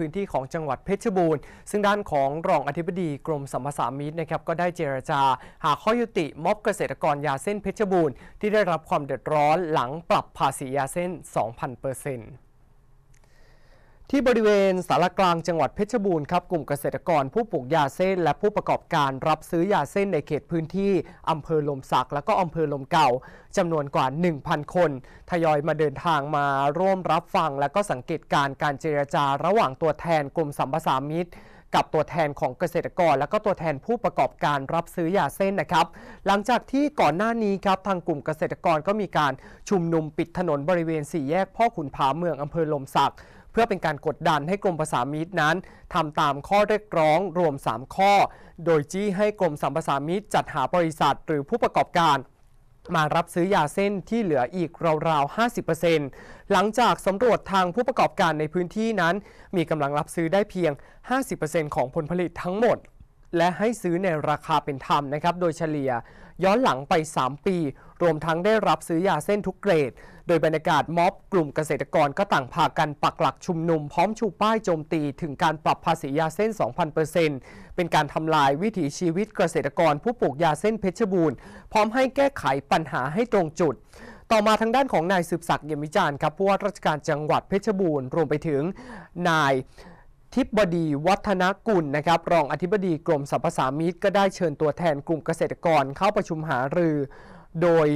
พื้นที่ของจังหวัดเพชรบูรณ์ ซึ่งด้านของรองอธิบดีกรมสัมปสามิตนะครับก็ได้เจรจา หาข้อยุติม็อบเกษตรกรยาเส้นเพชรบูรณ์ที่ได้รับความเดือดร้อนหลังปรับภาษียาเส้น 2,000%เปอร์เซ็นต์ที่บริเวณสารกลางจังหวัดเพชรบูรณ์ครับกลุ่มเกษตรกร ผู้ปลูกยาเส้นและผู้ประกอบการรับซื้อยาเส้นในเขตพื้นที่ อำเภอลมสัก และก็อำเภอลมเก่าจำนวนกว่า 1,000 คน ทยอยมาเดินทางมาร่วมรับฟังและก็สังเกตการการเจรจาระหว่างตัวแทนกลุ่มสัมปสามิตร กับตัวแทนของเกษตรกร และก็ตัวแทนผู้ประกอบการรับซื้อยาเส้นนะครับ หลังจากที่ก่อนหน้านี้ครับทางกลุ่มเกษตรกรก็มีการชุมนุมปิดถนนบริเวณสี่แยกพ่อขุนผาเมืองอำเภอลมสักเพื่อเป็นการกดดันให้กรมภาษามิตรนั้นทำตามข้อเรียกร้องรวม 3 ข้อ โดยจี้ให้กรมสัมภาษามิตร จัดหาบริษัท หรือผู้ประกอบการ มารับซื้อยาเส้นที่เหลืออีกราวๆ50%หลังจากสำรวจทางผู้ประกอบการในพื้นที่นั้น มีกำลังรับซื้อได้เพียง 50%ของผลผลิตทั้งหมด และให้ซื้อในราคาเป็นธรรมนะครับ โดยเฉลี่ย ย้อนหลังไป 3 ปี รวมทั้งได้รับซื้อยาเส้นทุกเกรดดยบรรยากาศม็อบกลุ่มเกษตรกรก็ต่างพากันปักหลักชุมนุม พร้อมชูป้ายโจมตีถึงการปรับภาษียาเส้น 2,000%เปอร์เซ็นต์เป็นการทำลายวิถีชีวิตเกษตรกรผู้ปลูกยาเส้นเพชรบูรณ์ พร้อมให้แก้ไขปัญหาให้ตรงจุด ต่อมาทางด้านของนายสืบศักดิ์เยี่ยมวิจารณ์ครับผู้ว่าราชการจังหวัดเพชรบูรณ์ รวมไปถึงนายทิบดีวัฒนกุลนะครับ รองอธิบดีกรมสรรพสามิตก็ได้เชิญตัวแทนกลุ่มเกษตรกรเข้าประชุมหารือ โดย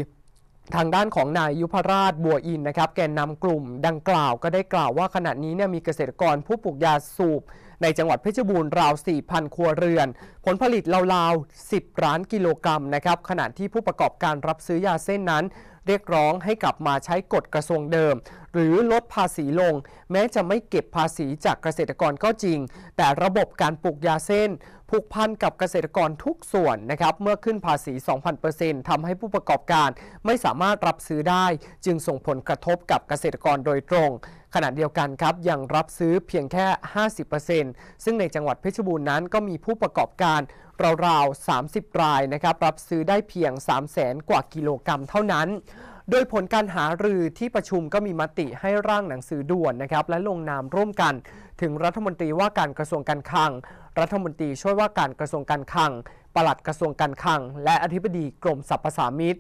ทางด้านของนายยุพราชบัวอินนะครับแกนนำกลุ่ม ดังกล่าวก็ได้กล่าวว่าขณะนี้เนี่ยมีเกษตรกรผู้ปลูกยาสูบในจังหวัดเพชรบูรณ์ราว 4,000 ครัวเรือน ผลผลิตราวๆ 10ล้านกิโลกรรัมนะครับขณะที่ผู้ประกอบการรับซื้อยาเส้นนั้น เรียกร้องให้กลับมาใช้กฎกระทรวงเดิม หรือลดภาษีลง แม้จะไม่เก็บภาษีจากเกษตรกรก็จริง แต่ระบบการปลูกยาเส้น ผูกพันกับเกษตรกรทุกส่วนนะครับ เมื่อขึ้นภาษี2,000%ทำให้ผู้ประกอบการไม่สามารถรับซื้อได้ จึงส่งผลกระทบกับเกษตรกรโดยตรงขณะเดียวกันครับ ยังรับซื้อเพียงแค่ 50%ซึ่งในจังหวัดเพชรบูรณ์นั้นก็มีผู้ประกอบการราวๆ 30รายนะครับ รับซื้อได้เพียง 3 0 0แสนกว่ากิโลกรรัมเท่านั้น โดยผลการหารือที่ประชุมก็มีมติให้ร่างหนังสือด่วนนะครับ และลงนามร่วมกัน ถึงรัฐมนตรีว่าการกระทรวงการคลัง รัฐมนตรีช่วยว่าการกระทรวงการคลังปลัดกระทรวงการคลัง และอธิบดีกรมสรรพสามิต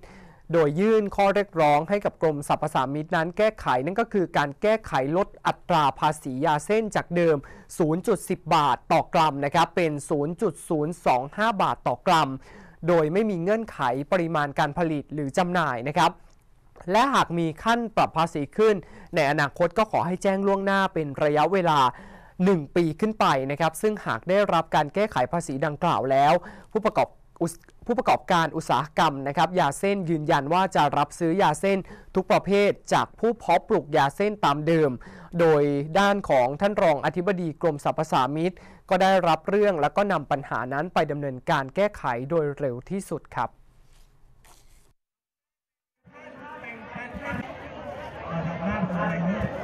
โดยยื่นข้อเรียกร้องให้กับกรมสรรพสามิตนั้นแก้ไขนั่นก็คือการแก้ไขลดอัตราภาษียาเส้นจากเดิม 0.10 บาทต่อกรัมนะครับเป็น 0.025 บาทต่อกรัม โดยไม่มีเงื่อนไขปริมาณการผลิตหรือจำหน่ายนะครับ และหากมีขั้นปรับภาษีขึ้น ในอนาคตก็ขอให้แจ้งล่วงหน้าเป็นระยะเวลา 1 ปีขึ้นไปนะครับซึ่งหากได้รับการแก้ไขภาษีดังกล่าวแล้ว ผู้ประกอบผู้ประกอบการอุตสาหกรรมนะครับยาเส้นยืนยันว่าจะรับซื้อยาเส้นทุกประเภทจากผู้เพาะปลูกยาเส้นตามเดิม โดยด้านของท่านรองอธิบดีกรมสรรพสามิตก็ได้รับเรื่องและก็นำปัญหานั้นไปดำเนินการแก้ไขโดยเร็วที่สุดครับ